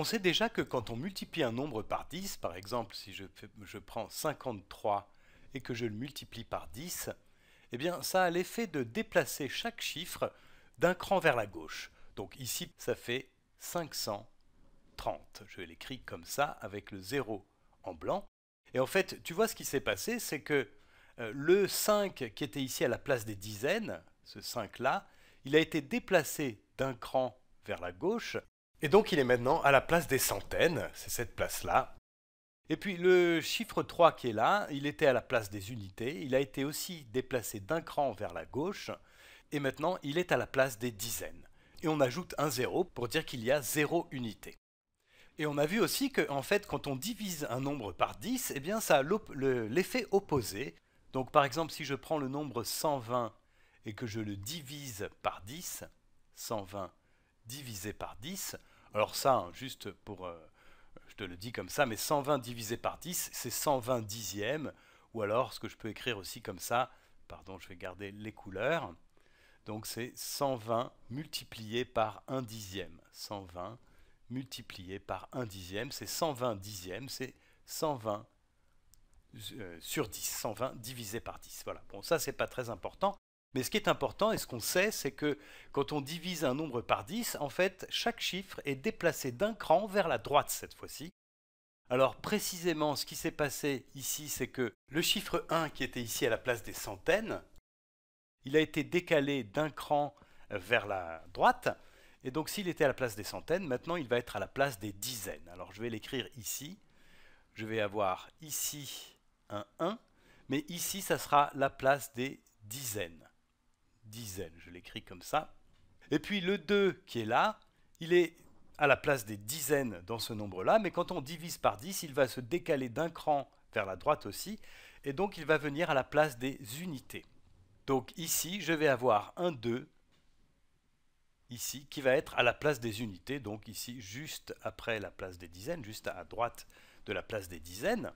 On sait déjà que quand on multiplie un nombre par 10, par exemple si je, prends 53 et que je le multiplie par 10, eh bien ça a l'effet de déplacer chaque chiffre d'un cran vers la gauche. Donc ici ça fait 530. Je l'écris comme ça avec le 0 en blanc. Et en fait, tu vois ce qui s'est passé, c'est que euh, le 5 qui était ici à la place des dizaines, ce 5 là, il a été déplacé d'un cran vers la gauche et donc il est maintenant à la place des centaines, c'est cette place-là. Et puis le chiffre 3 qui est là, il était à la place des unités, il a été aussi déplacé d'un cran vers la gauche, et maintenant il est à la place des dizaines. Et on ajoute un 0 pour dire qu'il y a 0 unités. Et on a vu aussi que, fait, quand on divise un nombre par 10, eh bien, ça a l'effet opposé. Donc, par exemple, si je prends le nombre 120 et que je le divise par 10, 120 divisé par 10, alors ça, hein, juste pour... Euh, je te le dis comme ça, mais 120 divisé par 10, c'est 120 dixièmes. Ou alors, ce que je peux écrire aussi comme ça, pardon, je vais garder les couleurs. Donc c'est 120 multiplié par 1 dixième. 120 multiplié par 1 dixième, c'est 120 dixièmes, c'est 120 euh, sur 10, 120 divisé par 10. Voilà, bon ça c'est pas très important, mais ce qui est important et ce qu'on sait, c'est que quand on divise un nombre par 10, en fait, chaque chiffre est déplacé d'un cran vers la droite cette fois-ci. Alors précisément, ce qui s'est passé ici, c'est que le chiffre 1 qui était ici à la place des centaines, il a été décalé d'un cran vers la droite. Et donc s'il était à la place des centaines, maintenant il va être à la place des dizaines. Alors je vais l'écrire ici. Je vais avoir ici un 1, mais ici ça sera la place des dizaines dizaines. Je l'écris comme ça. Et puis le 2 qui est là, il est à la place des dizaines dans ce nombre-là, mais quand on divise par 10, il va se décaler d'un cran vers la droite aussi, et donc il va venir à la place des unités. Donc ici, je vais avoir un 2, ici, qui va être à la place des unités, donc ici, juste après la place des dizaines, juste à droite de la place des dizaines.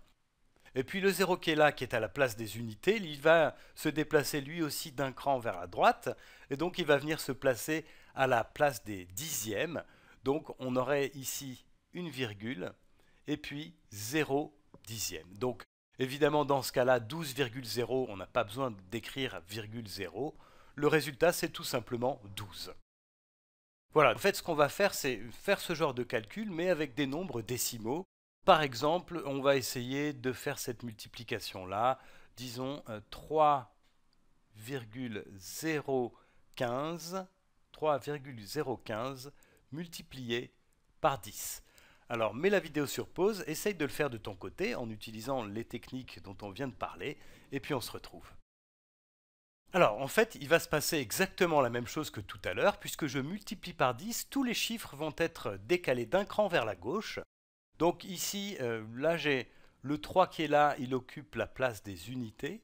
Et puis le 0 qui est là, qui est à la place des unités, il va se déplacer lui aussi d'un cran vers la droite, et donc il va venir se placer à la place des dixièmes. Donc on aurait ici une virgule, et puis 0 dixième. Donc évidemment dans ce cas-là, 12,0, on n'a pas besoin d'écrire virgule 0. Le résultat, c'est tout simplement 12. Voilà, en fait ce qu'on va faire, c'est faire ce genre de calcul, mais avec des nombres décimaux, par exemple, on va essayer de faire cette multiplication-là. Disons 3,015 euh, 3,015 multiplié par 10. Alors mets la vidéo sur pause, essaye de le faire de ton côté en utilisant les techniques dont on vient de parler, et puis on se retrouve. Alors en fait, il va se passer exactement la même chose que tout à l'heure, puisque je multiplie par 10, tous les chiffres vont être décalés d'un cran vers la gauche, donc ici, euh, là j'ai le 3 qui est là, il occupe la place des unités.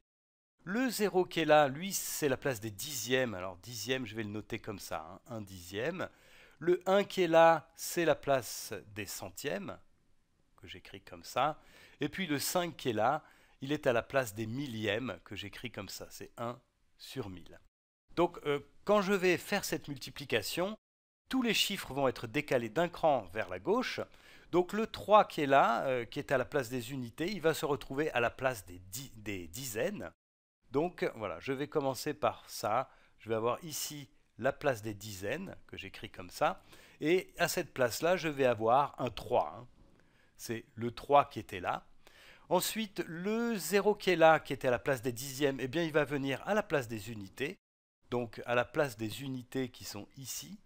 Le 0 qui est là, lui, c'est la place des dixièmes. Alors dixième, je vais le noter comme ça, hein, un dixième. Le 1 qui est là, c'est la place des centièmes, que j'écris comme ça. Et puis le 5 qui est là, il est à la place des millièmes, que j'écris comme ça, c'est 1 sur 1000. Donc euh, quand je vais faire cette multiplication, tous les chiffres vont être décalés d'un cran vers la gauche, donc le 3 qui est là, euh, qui est à la place des unités, il va se retrouver à la place des, dizaines. Donc voilà, je vais commencer par ça. Je vais avoir ici la place des dizaines, que j'écris comme ça. Et à cette place-là, je vais avoir un 3. Hein. C'est le 3 qui était là. Ensuite, le 0 qui est là, qui était à la place des dixièmes, eh bien, il va venir à la place des unités. Donc, à la place des unités qui sont ici,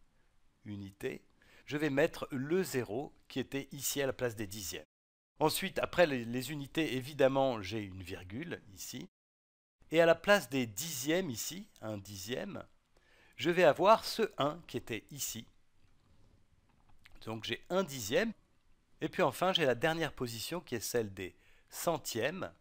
unités, je vais mettre le 0 qui était ici à la place des dixièmes. Ensuite, après les, unités, évidemment, j'ai une virgule ici. Et à la place des dixièmes ici, un dixième, je vais avoir ce 1 qui était ici. Donc j'ai un dixième. Et puis enfin, j'ai la dernière position qui est celle des centièmes.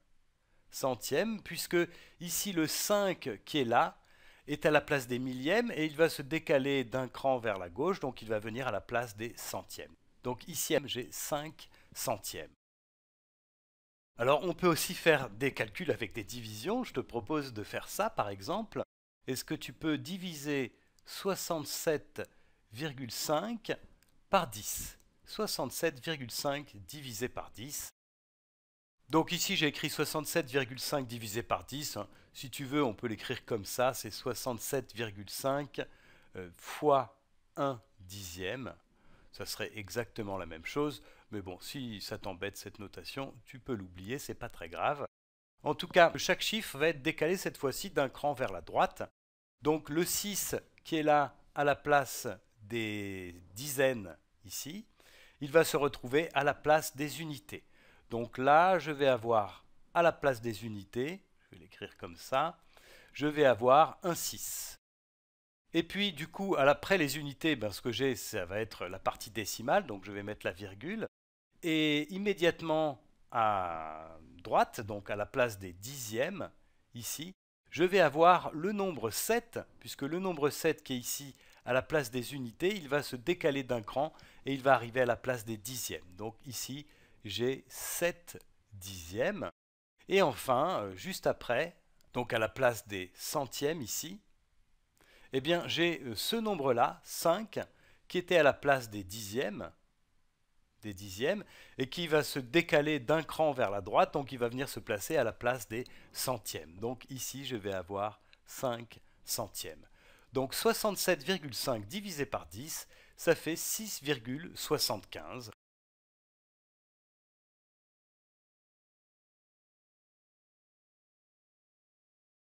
Centièmes, puisque ici le 5 qui est là, est à la place des millièmes et il va se décaler d'un cran vers la gauche, donc il va venir à la place des centièmes. Donc ici, j'ai 5 centièmes. Alors on peut aussi faire des calculs avec des divisions. Je te propose de faire ça par exemple. Est-ce que tu peux diviser 67,5 par 10 67,5 divisé par 10. Donc ici, j'ai écrit 67,5 divisé par 10. Si tu veux, on peut l'écrire comme ça. C'est 67,5 euh, fois 1 dixième. Ça serait exactement la même chose. Mais bon, si ça t'embête cette notation, tu peux l'oublier, c'est pas très grave. En tout cas, chaque chiffre va être décalé cette fois-ci d'un cran vers la droite. Donc le 6 qui est là à la place des dizaines ici, il va se retrouver à la place des unités. Donc là, je vais avoir à la place des unités, je vais l'écrire comme ça, je vais avoir un 6. Et puis du coup, après les unités, ben, ce que j'ai, ça va être la partie décimale, donc je vais mettre la virgule. Et immédiatement à droite, donc à la place des dixièmes, ici, je vais avoir le nombre 7, puisque le nombre 7 qui est ici à la place des unités, il va se décaler d'un cran et il va arriver à la place des dixièmes. Donc ici, j'ai 7 dixièmes. Et enfin, euh, juste après, donc à la place des centièmes ici, eh bien j'ai euh, ce nombre-là, 5, qui était à la place des dixièmes, des dixièmes, et qui va se décaler d'un cran vers la droite, donc il va venir se placer à la place des centièmes. Donc ici, je vais avoir 5 centièmes. Donc 67,5 divisé par 10, ça fait 6,75.